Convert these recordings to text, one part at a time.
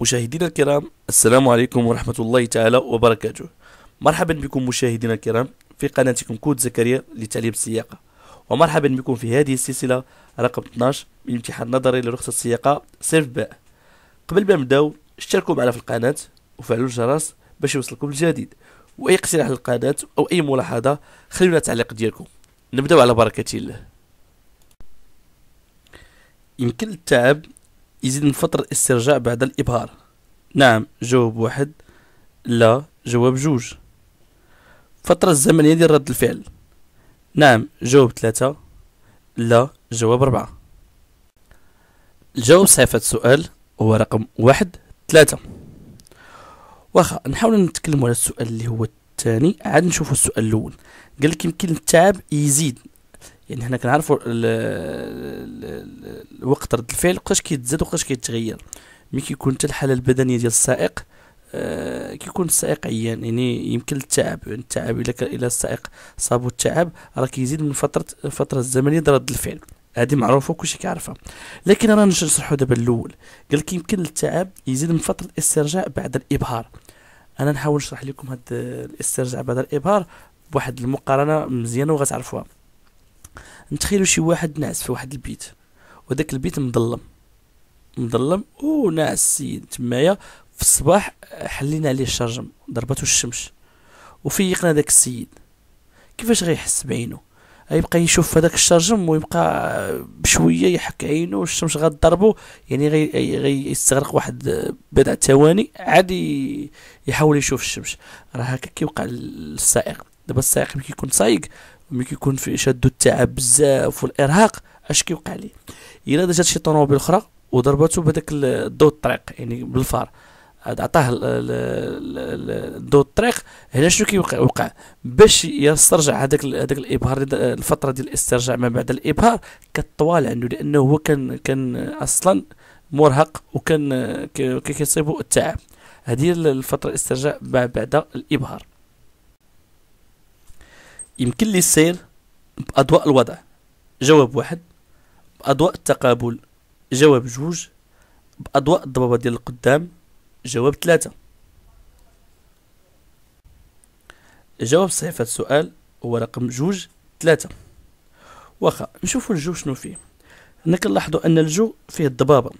مشاهدينا الكرام السلام عليكم ورحمة الله تعالى وبركاته مرحبا بكم مشاهدينا الكرام في قناتكم كود زكريا لتعليم السياقة ومرحبا بكم في هذه السلسلة رقم 12 من امتحان نظري لرخصة السياقة صيف باء قبل ما نبداو اشتركوا معنا في القناة وفعلوا الجرس باش يوصلكم الجديد واي اقتراح للقناة او اي ملاحظة خلونا تعليق ديالكم نبداو على بركة الله يمكن التعب يزيد من فترة الاسترجاع بعد الإبهار نعم جواب واحد لا جواب جوج فترة الزمنية ديال رد الفعل نعم جواب ثلاثة لا جواب أربعة الجواب صحيح في السؤال هو رقم واحد ثلاثة واخا نحاول نتكلم على السؤال اللي هو الثاني عاد نشوفوا السؤال الاول قال لك يمكن التعب يزيد يعني حنا كنعرفوا الوقت رد الفعل وقتاش كيتزاد وقتاش كيتغير ملي كيكون حتى الحاله البدنيه ديال السائق آه كيكون السائق عيان يعني يمكن التعب يعني التعب الا السائق صابو التعب راه كيزيد من فتره الفتره الزمنيه ديال رد الفعل هذه معروفه وكلشي كيعرفها لكن انا نشرحوا دابا الاول قال يمكن التعب يزيد من فتره الاسترجاع بعد الابهار انا نحاول نشرح لكم هذا الاسترجاع بعد الابهار بواحد المقارنه مزيانه وغتعرفوها نتخيلوا شي واحد ناعس في واحد البيت وداك البيت مظلم مظلم وناعس السيد تمايا في الصباح حلينا عليه الشرجم ضربته الشمس وفيقنا داك السيد كيفاش غيحس بعينو غيبقى يشوف هذاك الشرجم ويبقى بشويه يحك عينو والشمس غتضربو يعني غي غيستغرق واحد بضع ثواني عاد يحاول يشوف الشمس راه هكا كيوقع للسائق دابا السائق ملي كيكون سايق ملي كيكون في شادو التعب بزاف والارهاق اش كيوقع ليه الا جات شي طوموبيل اخرى وضربته بهذاك الضوء الطريق يعني بالفار عطاه الضوء الطريق هنا شنو كيوقع وقع باش يسترجع هذاك هذاك الابهار الفتره ديال الاسترجاع ما بعد الابهار كطوال عنده لانه هو كان كان اصلا مرهق وكان كيصيبو التعب هذه الفتره الاسترجاع ما بعد الابهار يمكن لي السير بأضواء الوضع جواب واحد بأضواء التقابل جواب جوج بأضواء الضبابة ديال القدام جواب ثلاثة الجواب الصحيح في السؤال هو رقم جوج ثلاثة واخا نشوفوا الجو شنو فيه هنا كنلاحظوا ان الجو فيه الضبابة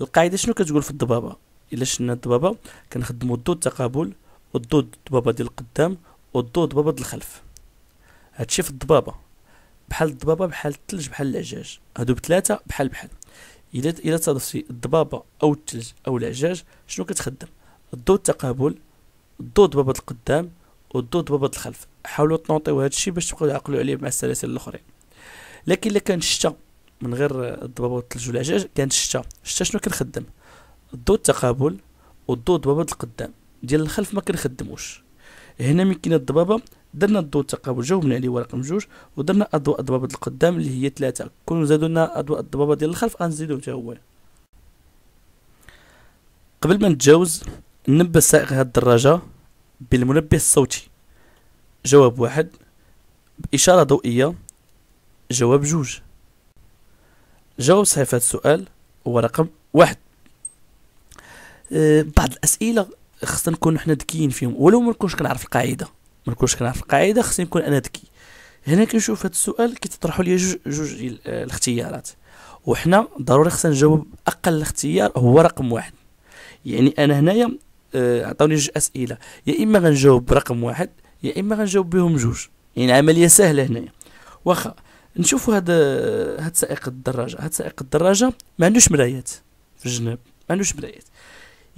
القاعدة شنو كتقول في الضبابة الا شلنا الضبابة كنخدموا الضوء التقابل والضوء الضبابة ديال القدام والضوء الضبابة ديال الخلف هادشي في الضبابه بحال الضبابه بحال الثلج بحال العجاج هادو بثلاثه بحال بحال الا الا تضفتي الضبابه او الثلج او العجاج شنو كتخدم الضوء التقابل الضوء ضبابه القدام والضوء ضبابه الخلف حاولوا تنوطيو هادشي باش تبقاو تعقلوا عليه مع السلاسل الاخرين لكن الا كان الشتا من غير الضبابه والثلج والعجاج كان الشتا الشتا شنو كنخدم الضوء التقابل والضوء ضبابه القدام ديال الخلف ما كنخدموش هنا من كاين الضبابه درنا الضوء التقابل جاوبنا عليه ورقم جوج ودرنا اضواء الضبابات القدام اللي هي ثلاثه كون زادوا لنا اضواء الضبابات ديال الخلف غنزيدو حتى هو قبل ما نتجاوز نبه سائق هاد الدراجه بالمنبه الصوتي جواب واحد بإشارة ضوئية جواب جوج جواب صحيح في السؤال هو رقم واحد أه بعض الأسئلة خصنا نكون حنا ذكيين فيهم ولو ما نكونش كنعرف القاعدة ما نكونش كنعرف القاعده خصني نكون انا ذكي هنا كنشوف هذا السؤال كيتطرحوا لي جوج جوج آه، الاختيارات وحنا ضروري خصنا نجاوب اقل اختيار هو رقم واحد يعني انا هنايا آه، عطاوني جوج اسئله يا اما غنجاوب برقم واحد يا اما غنجاوب بهم جوج يعني عمليه سهله هنايا واخا نشوفوا هاد آه، هاد سائق الدراجه هاد سائق الدراجه ما عندوش مرايات في الجناب ما عندوش مرايات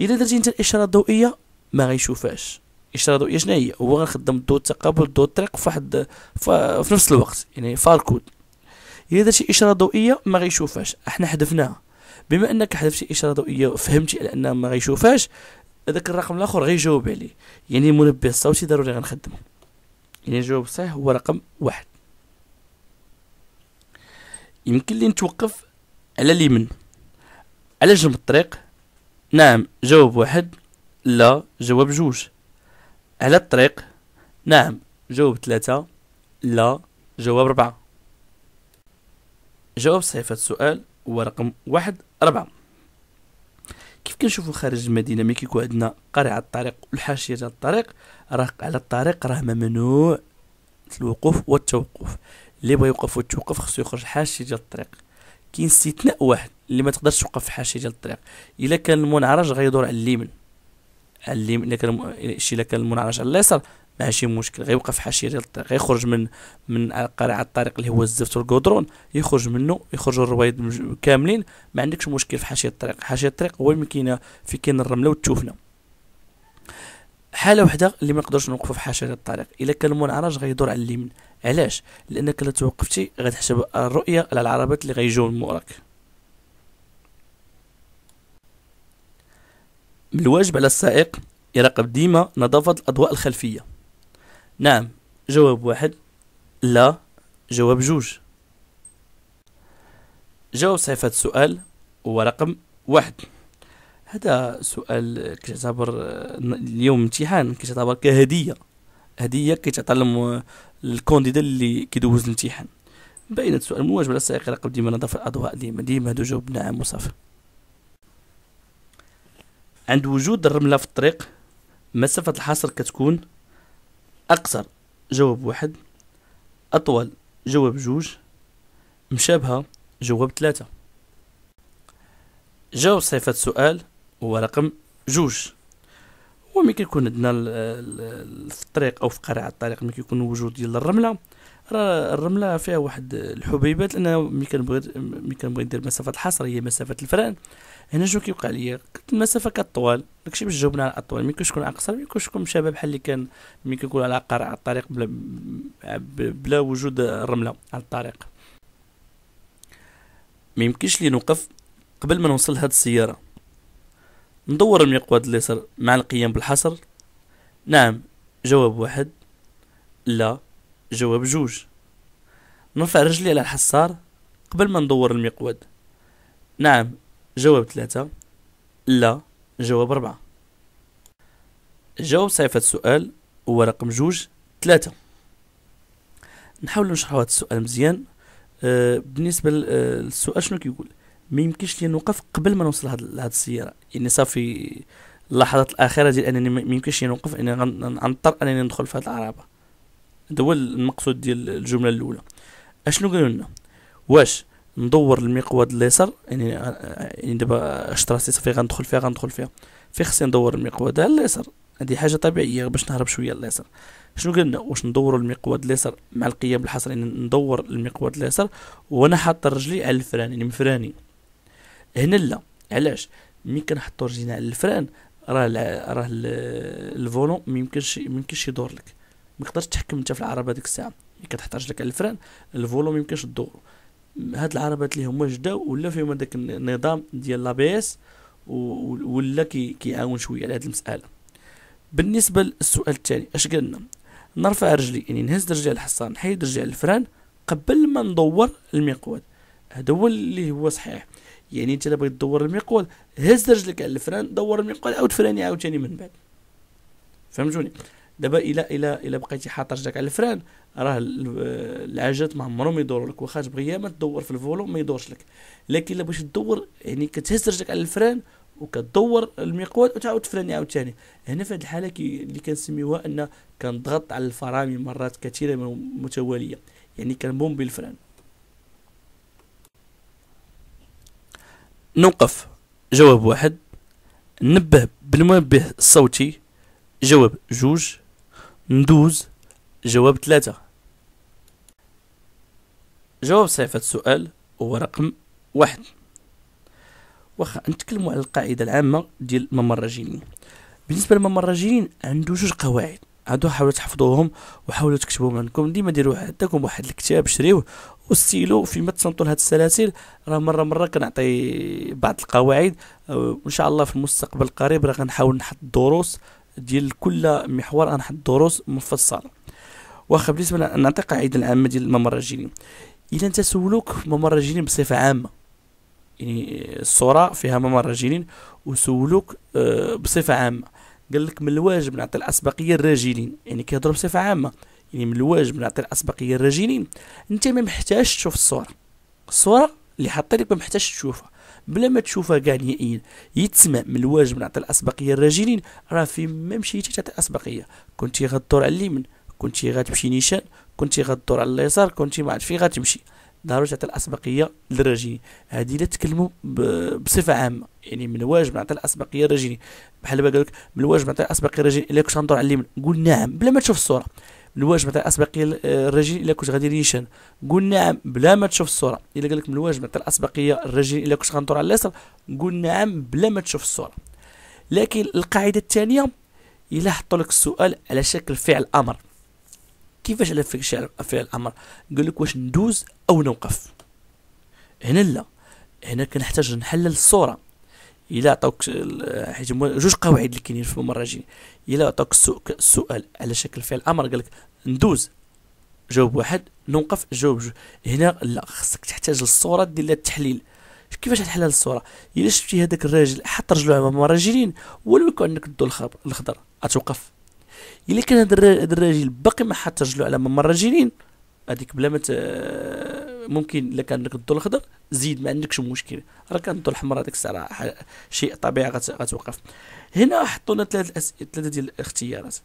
الا درتي انت الاشاره الضوئيه ما غيشوفهاش اشترى ضوئيه شنو هو غنخدم ضوء التقابل ضوء الطريق فواحد في نفس الوقت يعني فاركود الا درتي اشاره ضوئيه ما غيشوفهاش احنا حذفناها بما انك حذفتي اشاره ضوئيه فهمتي لانها ما غيشوفهاش هذاك الرقم الاخر غيجاوب عليه يعني المنبه الصوتي ضروري غنخدمه يعني الجواب الصحيح هو رقم واحد يمكن لي نتوقف على اليمين على جنب الطريق نعم جواب واحد لا جواب جوج على الطريق نعم جاوب ثلاثة لا جواب ربعة جواب صحيفة السؤال هو رقم واحد ربعة كيف كنشوفو خارج المدينة ملي كيكون عندنا قارعة الطريق والحاشية ديال الطريق راه على الطريق راه ممنوع الوقوف والتوقف اللي بغى يوقف ويتوقف خصو يخرج الحاشية ديال الطريق كاين استثناء واحد اللي ما تقدرش توقف في الحاشية ديال الطريق الا كان المنعرج غيدور على اليمين اللي الا كان شي اللي كان المنعرج على اليسار ماشي مشكل غيوقف في حاشيه الطريق غيخرج من من قريعه الطريق اللي هو الزفت والكودرون يخرج منه يخرج الروايد كاملين ما عندكش مشكل في حاشيه الطريق حاشيه الطريق هو اللي كاينه في كاين الرمله والتوفنه حاله وحده اللي ما نقدرش نوقفوا في حاشيه الطريق الا كان المنعرج غيدور على اليمين علاش لانك لا توقفتي غتحسب الرؤيه على العربات اللي غيجيو من موراك من الواجب على السائق يراقب ديما نظافة الأضواء الخلفية نعم جواب واحد لا جواب جوج جواب صحيح السؤال هو رقم واحد هذا سؤال كيعتبر اليوم امتحان كيعتبر كهدية هدية كيتعطى الكونديدا اللي كيدوز الامتحان باين السؤال مواجب على السائق يراقب ديما نظافة الأضواء ديما ديما هادو جواب نعم وصافي عند وجود الرمله في الطريق مسافه الحصر كتكون اقصر جواب واحد اطول جواب جوج مشابهه جواب ثلاثه جواب صفة السؤال هو رقم جوج وملي كيكون عندنا في الطريق او في قريعة الطريق ملي كيكون وجود ديال الرمله راه الرمله فيها واحد الحبيبات لان ملي كنبغي ملي كنبغي ندير مسافه الحصر هي مسافه الفران هنا شنو كيوقع ليا المسافه كطوال داكشي باش جاوبنا على الاطوال ملي كنكون اقصر ملي كنكون شباب بحال اللي كان ملي كيكون على قرع الطريق بلا بلا وجود الرمله على الطريق ما يمكنش لي نوقف قبل ما نوصل لهاد السياره ندور المقود اليسر مع القيام بالحصر نعم جواب واحد لا جواب جوج نرفع رجلي على الحصار قبل ما ندور المقود نعم جواب ثلاثة لا جواب أربعة جواب صحيفة السؤال هو رقم جوج ثلاثة نحاول نشرح هذا السؤال مزيان أه بالنسبة للسؤال آه، شنو كيقول ما يمكنش لي نوقف قبل ما نوصل لهاد السيارة يعني صافي اللحظات الأخيرة ديال أنني ما يمكنش لي نوقف أنني غنضطر أنني ندخل في هاد العربة هذا هو المقصود ديال الجملة الأولى أشنو قالوا لنا واش ندور المقود اليسر يعني يعني دابا اشتراتي صافي غندخل فيها غندخل فيها في خصني ندور المقود اليسر هذه حاجه طبيعيه باش نهرب شويه اليسر شنو قلنا واش ندور المقود اليسر مع القيام بالحصر يعني ندور المقود اليسر وانا حاط رجلي على الفران يعني مفراني هنا لا علاش ملي كنحطو رجلينا على الفران راه راه الفولون ميمكنش ميمكنش يدور لك ما تحكم انت في العربه ديك الساعه ملي كتحط رجلك على الفران الفولون ميمكنش تدورو هاد العربات اللي هما جداو ولا فيهم هذاك النظام ديال لابيس اس ولا كيعاون شويه على هاد المساله بالنسبه للسؤال الثاني اش قالنا نرفع رجلي يعني نهز رجلي على الحصان نحيد رجلي على الفران قبل ما ندور المقود هذا هو اللي هو صحيح يعني انت الا بغيت تدور المقود هز رجلك على الفران دور المقود عاود فراني عاوتاني من بعد فهمتوني دابا الى الى الى بقيتي حاط رجلك على الفران راه العجات ما عمرهم يدوروا لك واخا تبغي ياما تدور في الفولوم ما يدورش لك لكن الا بغيتي تدور يعني كتهز رجلك على الفران وكدور المقود وتعاود تفراني عاوتاني هنا في هذه الحاله كي اللي كنسميوها ان كنضغط على الفرامل مرات كثيره متواليه يعني كنبوم بالفران نوقف جواب واحد نبه بالمنبه الصوتي جواب جوج ندوز جواب ثلاثة جاوب صيفط السؤال هو رقم واحد واخا نتكلموا على القاعدة العامة ديال الممر الجيني بالنسبة للممر الجيني عنده جوج قواعد هادو حاولوا تحفظوهم وحاولوا تكتبوهم عندكم ديما ديروا عندكم واحد الكتاب شريوه والستيلو فيما تصنتوا لهاد السلاسل راه مره مره كنعطي بعض القواعد وان آه، شاء الله في المستقبل القريب راه غنحاول نحط دروس ديال كل محور غنحط دروس مفصله واخا بالنسبه نعطي قاعده العامه ديال الممر الجيني اذا ممر الجنين بصفه عامه يعني الصوره فيها الجنين وسولوك آه، بصفه عامه قال لك من الواجب نعطي الاسبقيه الراجلين يعني كيهضروا بصفه عامه يعني من الواجب نعطي الاسبقيه الراجلين انت ما محتاج تشوف الصوره الصوره اللي حاطه لك ما محتاجش تشوفها بلا ما تشوفها كاع نهائيا يتسمع من الواجب نعطي الاسبقيه الراجلين راه فين ما مشيتي تعطي الاسبقيه كنتي غدور على اليمين كنتي غتمشي نيشان كنتي غدور على اليسار كنتي ما عرفت فين غتمشي ضروري تعطي الاسبقيه للرجلي هذه لا تكلموا بصفه عامه يعني من الواجب نعطي الاسبقيه للرجلي بحال ما قالك من الواجب نعطي الاسبقيه للرجلي الا كنت غندور على اليمين قول نعم بلا ما تشوف الصوره من الواجب نعطي الاسبقيه للرجل الا كنت غادي نيشان قول نعم بلا ما تشوف الصوره الا قالك من الواجب نعطي الاسبقيه للرجل الا كنت غندور على اليسار قول نعم بلا ما تشوف الصوره لكن القاعده الثانيه الا حطوا لك السؤال على شكل فعل امر كيفاش على فعل الامر قال لك واش ندوز او نوقف هنا لا هنا كنحتاج نحلل الصوره الا عطاوك حيت جوج قواعد اللي كاينين في المراجعين الا عطاوك السؤال على شكل فعل امر قال لك ندوز جاوب واحد نوقف جاوب جو. هنا لا خصك تحتاج للصوره ديال التحليل كيفاش تحلل الصوره الا شفتي هذاك الراجل حط رجلو على مراجلين ولو يكون عندك الضو الخضر غتوقف الا كان هاد الراجل باقي ما حط رجلو على ممر الراجلين هذيك بلا ما ممكن الا كان عندك الضو الاخضر زيد ما عندكش مشكل راه كان الضو الحمر هذيك الساعه شيء طبيعي غتوقف هنا حطوا لنا ثلاثه ديال الاختيارات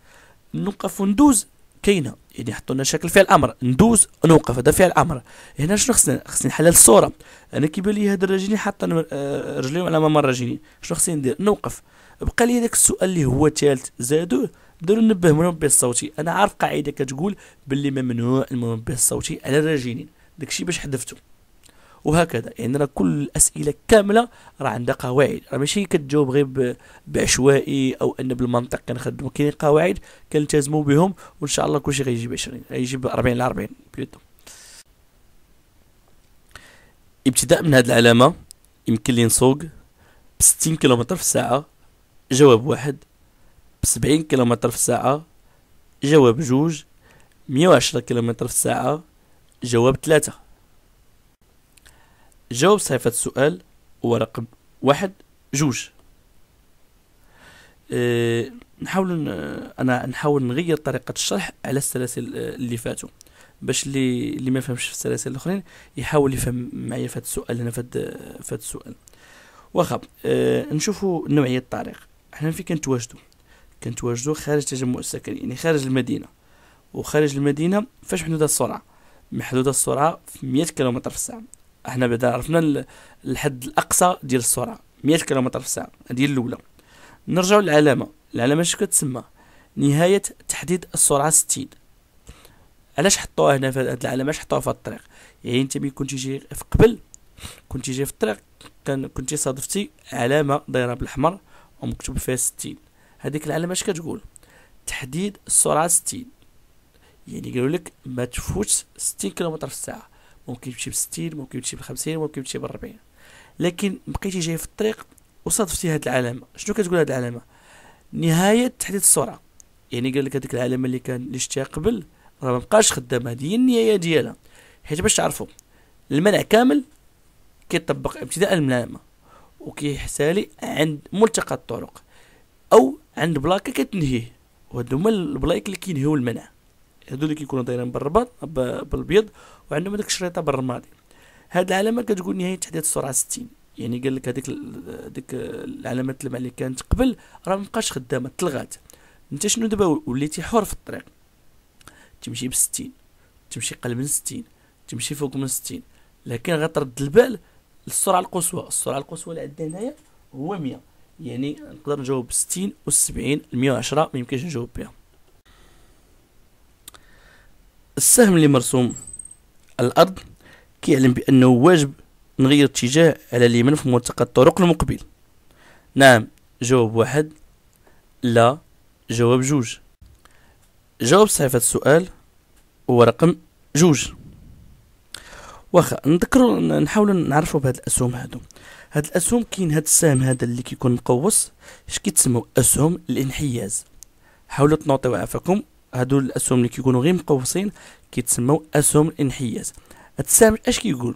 نوقف وندوز كاينه يعني حطوا لنا شكل فعل امر ندوز نوقف هذا فعل امر هنا شنو خصنا خصني نحلل الصوره انا كيبان لي هاد الرجلين حاطين آه، رجليهم على ممر الراجلين شنو خصني ندير نوقف بقى لي داك السؤال اللي هو الثالث زادوه داروا نبه المنبه الصوتي انا عارف قاعده كتقول باللي ممنوع المنبه الصوتي على الراجلين داكشي باش حذفته وهكذا يعني راه كل الاسئله كامله راه عندها قواعد راه ماشي كتجاوب غير بعشوائي او ان بالمنطق كنخدم كاينين قواعد كنلتزموا بهم وان شاء الله كلشي غيجيب 20 غيجيب 40 على 40 بليتو ابتداء من هذه العلامه يمكن لي نسوق ب 60 كيلومتر في الساعه جواب واحد سبعين كيلومتر في الساعة جواب جوج مية وعشرة كيلومتر في الساعة جواب ثلاثة جواب صحيفة السؤال هو رقم واحد جوج آه، نحاول انا نحاول نغير طريقه الشرح على السلاسل آه، اللي فاتوا باش اللي اللي ما فهمش في السلاسل الاخرين يحاول يفهم معايا في هذا السؤال هنا في هذا السؤال واخا آه، نشوفوا نوعيه الطريق حنا فين كنتواجدوا كنتواجدوا خارج التجمع السكني يعني خارج المدينه وخارج المدينه فاش محدوده السرعه محدوده السرعه في 100 كيلومتر في الساعه احنا بعدا عرفنا الحد الاقصى ديال السرعه 100 كيلومتر في الساعه هذه الاولى نرجعوا للعلامه العلامه اش كتسمى نهايه تحديد السرعه 60 علاش حطوها هنا في هاد العلامه اش حطوها في الطريق يعني انت ملي كنتي جاي في قبل كنتي جاي في الطريق كان كنتي صادفتي علامه دايره بالاحمر ومكتوب فيها 60 هذيك العلامه اش كتقول تحديد السرعه 60 يعني قالوا لك ما تفوتش 60 كيلومتر في الساعه ممكن تمشي ب 60 ممكن تمشي ب 50 ممكن تمشي ب 40 لكن بقيتي جاي في الطريق وصادفتي هذه العلامه شنو كتقول هذه العلامه نهايه تحديد السرعه يعني قال لك هذيك العلامه اللي كان اللي شتيها قبل راه مابقاش خدامه هذه هي النهايه ديالها حيت باش تعرفوا المنع كامل كيطبق ابتداء من العلامه وكيحسالي عند ملتقى الطرق او عند بلاكه كتنهيه وهادو هما البلايك اللي كينهيو المنع هادو اللي كيكونوا دايرين بالرباط بالبيض وعندهم هذيك الشريطه بالرمادي هاد العلامه كتقول نهايه تحديد السرعه 60 يعني قال لك هذيك ديك العلامه اللي اللي كانت قبل راه مابقاش خدامه تلغات انت شنو دابا وليتي حر في الطريق تمشي ب 60 تمشي قل من 60 تمشي فوق من 60 لكن غترد البال للسرعه القصوى السرعه القصوى اللي عندنا هنايا هو 100 يعني نقدر نجاوب بستين و 70 110 ما ميمكنش نجاوب بها السهم اللي مرسوم على الأرض كيعلم بأنه واجب نغير اتجاه على اليمين في ملتقى الطرق المقبل نعم جواب واحد لا جواب جوج جواب صحيفة السؤال هو رقم جوج واخا نذكروا نحاولوا نعرفوا بهاد الاسهم هادو هاد الاسهم كاين هاد السهم هذا اللي كيكون مقوس اش كيتسموا اسهم الانحياز حاولوا تنوطيو عافاكم هادو الاسهم اللي كيكونوا غير مقوسين كيتسموا اسهم الانحياز هاد السهم اش كيقول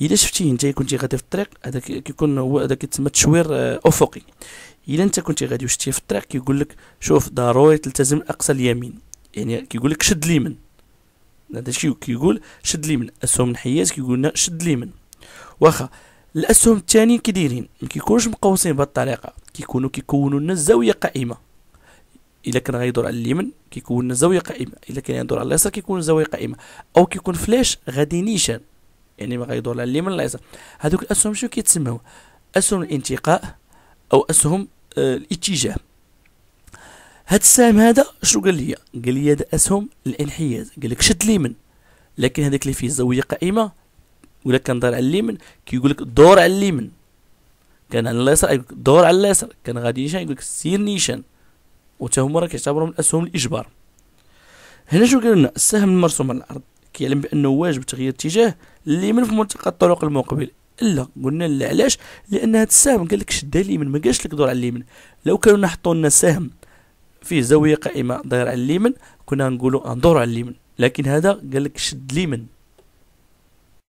الا شفتيه انت كنتي غادي في الطريق هذا كيكون هو هذا كيتسمى تشوير آه، افقي الا انت كنتي غادي وشتيه في الطريق كيقول لك شوف ضروري تلتزم اقصى اليمين يعني كيقول لك شد اليمين هذا الشيء كيقول شد اليمين اسهم الحياز كيقولنا شد اليمين واخا الاسهم الثانيين كي دايرين ما كيكونوش مقوسين بهذه الطريقه كيكونوا كيكونوا لنا زاويه قائمه الا كان غيدور على اليمين كيكون لنا زاويه قائمه الا كان يدور على اليسار كيكون زاويه قائمه او كيكون فلاش غادي نيشان يعني ما غيدور على اليمين اليسار هذوك الاسهم شنو كيتسموا اسهم الانتقاء او اسهم آه، الاتجاه هاد السهم هذا شنو قال لي قال لي هذا اسهم الانحياز قال لك شد ليمن لكن هذاك اللي فيه زاويه قائمه ولا كندار على اليمين كيقول لك دور على اليمين كان على اليسار يقول دور على اليسار كان غادي نيشان يقول لك سير نيشان وتا هما راه كيعتبروا من اسهم الاجبار هنا شنو قال لنا السهم المرسوم على الارض كيعلم بانه واجب تغيير اتجاه اليمين في ملتقى الطرق المقبل الا قلنا لا علاش لان هذا السهم قال لك شد اليمين ما قالش لك دور على اليمين لو كانوا نحطوا لنا سهم فيه زاويه قائمه دايره على اليمين كنا نقولوا اندور على اليمين لكن هذا قال لك شد اليمين